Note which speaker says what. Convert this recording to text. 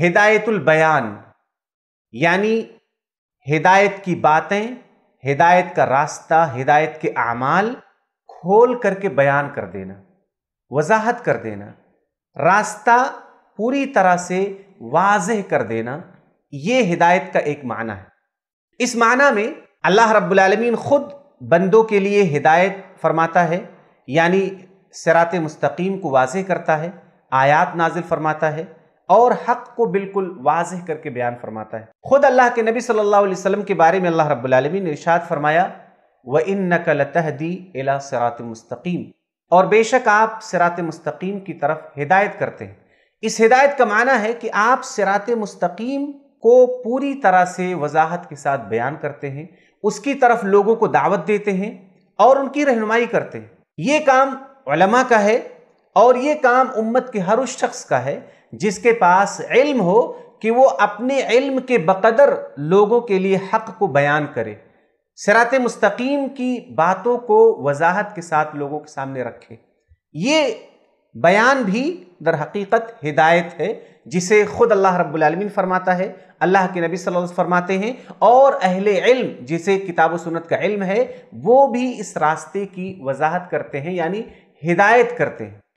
Speaker 1: हिदायतुल बयान यानी हिदायत की बातें हिदायत का रास्ता हिदायत के अमाल खोल करके बयान कर देना वजाहत कर देना रास्ता पूरी तरह से वाजह कर देना ये हिदायत का एक माना है इस माना में अल्लाह रब्बुल ख़ुद बंदों के लिए हिदायत फरमाता है यानी सरात मुस्तकीम को वाजह करता है आयात नाजिल फरमाता है और हक को बिल्कुल वाज करके बयान फरमाता है खुद अल्लाह के नबी सल्लल्लाहु अलैहि वसल्लम के बारे में अल्लाह रब्लमी ने इशाद फरमाया व इन नकल तहदी सरात मस्तकीम और बेशक आप सरात मस्तकीम की तरफ हिदायत करते हैं इस हिदायत का माना है कि आप सरात मस्तकीम को पूरी तरह से वजाहत के साथ बयान करते हैं उसकी तरफ लोगों को दावत देते हैं और उनकी रहनुमाई करते हैं ये काम का है और ये काम उम्मत के हर उस शख्स का है जिसके पास इल्म हो कि वो अपने इल्म के बकदर लोगों के लिए हक को बयान करे सरात मुस्तकीम की बातों को वजाहत के साथ लोगों के सामने रखे ये बयान भी दर हकीकत हिदायत है जिसे खुद अल्लाह रब्लमिन फरमाता है अल्लाह के नबी सल्लल्लाहु अलैहि वसल्लम फरमाते हैं और अहले इल्म जिसे किताब सुन्नत का इल्म है वो भी इस रास्ते की वजाहत करते हैं यानी हिदायत करते हैं